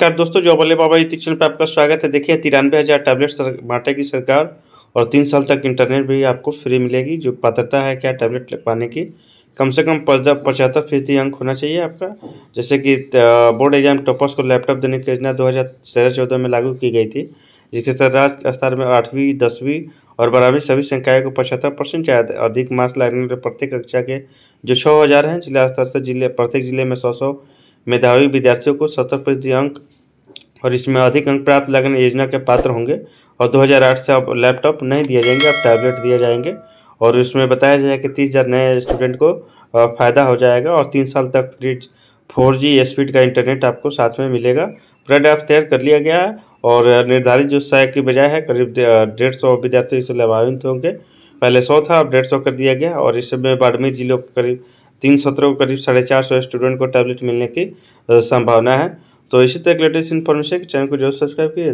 नमस्कार दोस्तों जो वाले बाबा यूट्यूब चैनल पर आपका स्वागत है देखिए तिरानवे हज़ार टैबलेट्स बांटेगी सरकार और तीन साल तक इंटरनेट भी आपको फ्री मिलेगी जो पात्रता है क्या टैबलेट पाने की कम से कम पचहत्तर फीसदी अंक होना चाहिए आपका जैसे कि बोर्ड एग्जाम टॉपर्स को लैपटॉप देने की योजना दो हज़ार में लागू की गई थी जिसके तहत राज्य स्तर में आठवीं दसवीं और बारहवीं सभी संकायों को पचहत्तर परसेंट चाहे अधिक मार्क्स लगने प्रत्येक कक्षा के जो छः हज़ार हैं जिला स्तर से जिले प्रत्येक जिले में सौ सौ मेधावी विद्यार्थियों को सत्तर प्रतिशत अंक और इसमें अधिक अंक प्राप्त लगन योजना के पात्र होंगे और 2008 से अब लैपटॉप नहीं दिए जाएंगे अब टैबलेट दिए जाएंगे और इसमें बताया जाए कि तीस हज़ार नए स्टूडेंट को फ़ायदा हो जाएगा और तीन साल तक फ्री फोर जी स्पीड का इंटरनेट आपको साथ में मिलेगा ब्रेड ऐप तैयार कर लिया गया है और निर्धारित जो सहायक की बजाय है करीब डेढ़ सौ विद्यार्थी इससे लाभान्वित होंगे पहले सौ था अब डेढ़ सौ कर दिया गया और इसमें बाड़मेर जिलों के करीब तीन सत्रों को करीब साढ़े चार सौ स्टूडेंट को टैबलेट मिलने की संभावना है तो इसी तरह लेटेस्ट इन्फॉर्मेशन चैनल को जरूर सब्सक्राइब कीजिए